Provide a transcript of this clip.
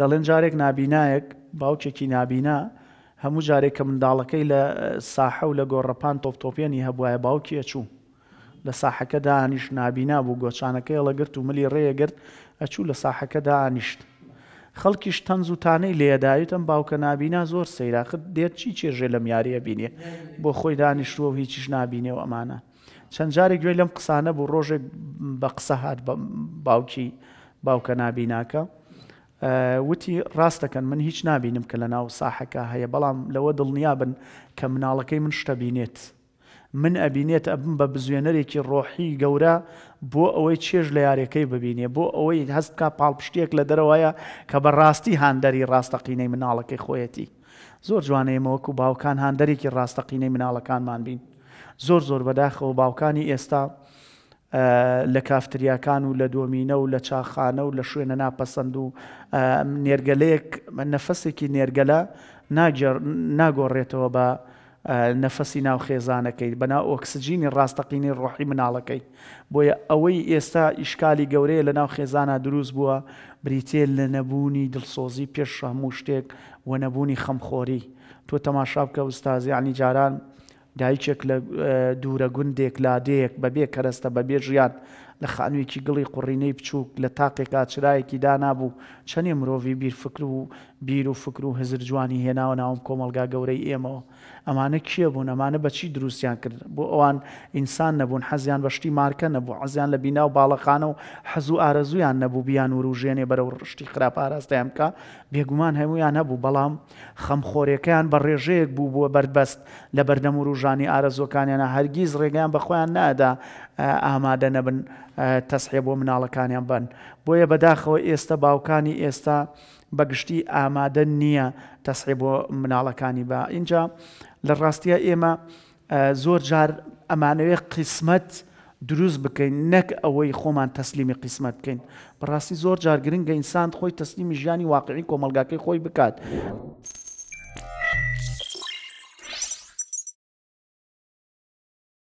دەڵێن جارێک نبینایەک باوکێکی نبینا هەموو جارێک کە منداڵەکەی لە ساحە و لە گۆڕەپان تۆفتۆپێنی هەبواە باوکیە چوو لە ساحەکە دانیش نبینا بوو گۆچانەکەی لەگرت و ملی ڕێگرت ئەچوو لە ساحەکە دانیشت خەڵکیش تەنزوتانەی لێداویتم باوکە نبینا زۆر سەیراخت دێت چی چێژێ لەم یاریە بینێ بۆ خۆی دانیشتووە و هیچیش نبینێ و ئەمانە چەند جارێک گوێ لەم قسانە بوو ڕۆژێک بە قسە هات باوکی باوکە نبیناکە وتی ڕاستەکەن من هیچ نبینم کە لە ناو ساحەکە هەیە بەڵام لەوە دڵنیا بن کە مناڵەکەی من شتە بینێت. من ئەبینێت ئەبم بە بزوێنەرێکی ڕۆحی گەورە بۆ ئەوەی چێژ لە یاریەکەی ببینێ بۆ ئەوەی هەست کا پاڵپشتێک لە دەرەوەیە کە بە ڕاستی هاندەری ڕاستەقینەی مناڵەکەی خۆیەتی. زۆر جوانەیەمەوەکو باوکان هاندەرێکی ڕاستەقینەی مناڵەکانمان بین. زۆر زۆر بەداخەوە باوکانی ئێستا لە کافتریاکان و لە دۆمینە و لە چاخانە و لە شوێنە ناپەسەند و نێرگەلەیەک نەفەسێکی نێرگەلە ناگۆڕێتەوە بە نەفەسی ناو خێزانەکەی بەنا ئۆکسجینی ڕاستەقینی ڕۆحی مناڵەکەی بۆیە ئەوەی ئێستا ئیشکالی گەورەیە لە ناو خێزانە دروست بووە بریتێ لە نەبوونی دڵسۆزی پێش هەموو شتێک و نەبوونی خەمخۆری تۆ تەماشا بکە ئوستازیانی جاران دایکێک لە دوورە گوندێک لادەیەک بەبێ کەرەستە بەبێ ژیان لە خانوویکی گڵی قوڕینەی بچووک لە تاقێکا چرایەکی دانابوو چەندێ مرۆڤی بیر فکر و بیر و فکر و هزر جوانی هێناوە ناوم کۆمەلگا گەورەی ئێمەوە ئەمانە کیە بوون ئەمانە بەچی دروستیان کرد بۆ ئەوان ئینسان نەبوون حەزیان بەشتی مارکە نەبوو ئەزیان لە بیننا و باڵەخانە و حەزوو ئارەزویان نەبوو بیان وروژێنێ بەرەو ڕشتی خراپاراستیان بکە بێگومان هەمویان هەبوو بەڵام خەمخۆرێکیان بە ڕێژەیەک بوو بووە بەربەست لە بەردەم وروژ ژانی ئارەزۆکانیانە هەرگیز ڕێگەیان بەخۆیان نادا ئامادە نەبن تەسحێ بۆ مناڵەکانیان بن بۆیە بەداخەوە ئێستا باوکانی ئێستا بەگشتی ئامادە نییە تەسحێ بۆ مناڵەکانی بە اینجا لە ڕاستیە ئێمە زۆر جار ئەمانەوەی قسمەت دروست بکەین نەک ئەوەی خۆمان تەسلیمی قسمەت بکەین بەڕاستی زۆر جار گرنگگە ئینسان خۆی تەسلیمی ژیانی واقعی کۆمەلگاکەی خۆی بکات.